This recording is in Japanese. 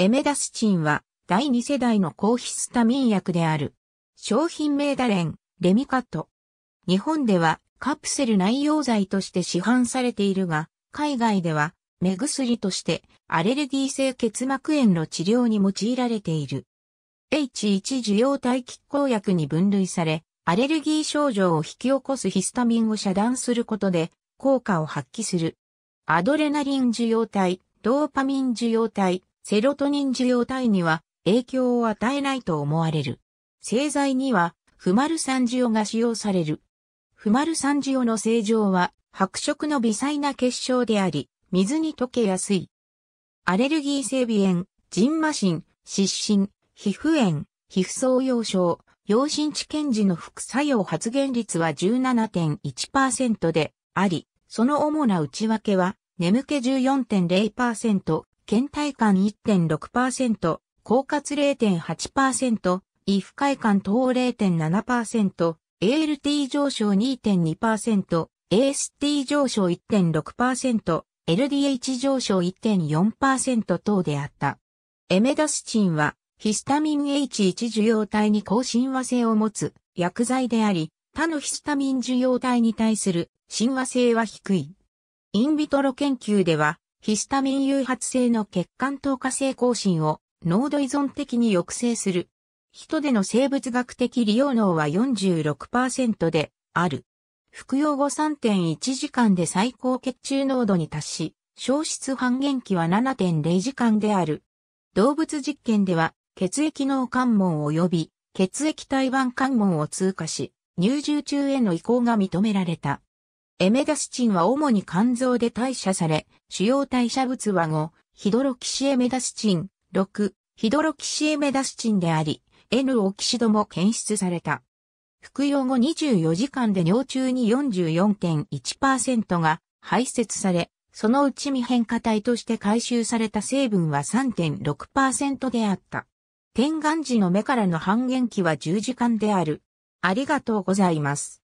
エメダスチンは第2世代の抗ヒスタミン薬である。商品名ダレン、レミカット。日本ではカプセル内容剤として市販されているが、海外では目薬としてアレルギー性結膜炎の治療に用いられている。H1 受容体拮抗薬に分類され、アレルギー症状を引き起こすヒスタミンを遮断することで効果を発揮する。アドレナリン受容体、ドーパミン受容体、セロトニン受容体には影響を与えないと思われる。製剤には、フマルサンジオが使用される。フマルサンジオの正常は、白色の微細な結晶であり、水に溶けやすい。アレルギー性鼻炎、ジンマシン、湿疹、皮膚炎、皮膚創用症、陽心知検時の副作用発現率は17.1%であり、その主な内訳は、眠気14.0%、倦怠感1.6%、狡猾0.8%、異不快感等0.7%、ALT 上昇2.2%、AST 上昇1.6%、LDH 上昇1.4%等であった。エメダスチンは、ヒスタミン H1 受容体に高親和性を持つ薬剤であり、他のヒスタミン受容体に対する親和性は低い。インビトロ研究では、ヒスタミン誘発性の血管透過性更新を濃度依存的に抑制する。人での生物学的利用能は46%である。服用後3.1時間で最高血中濃度に達し、消失半減期は7.0時間である。動物実験では、血液脳関門及び血液体盤関門を通過し、入住中への移行が認められた。エメダスチンは主に肝臓で代謝され、主要代謝物は5、ヒドロキシエメダスチン、6、ヒドロキシエメダスチンであり、N オキシドも検出された。服用後24時間で尿中に44.1%が排泄され、そのうち未変化体として回収された成分は3.6%であった。天眼時の目からの半減期は10時間である。ありがとうございます。